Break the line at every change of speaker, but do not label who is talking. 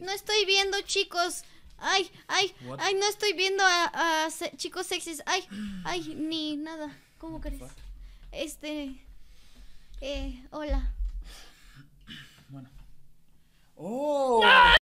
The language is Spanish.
No estoy viendo, chicos. Ay, ay, ay, no estoy viendo a, chicos sexys. Ay, ay, ni nada. ¿Cómo crees? Este. Eh, hola.
Bueno.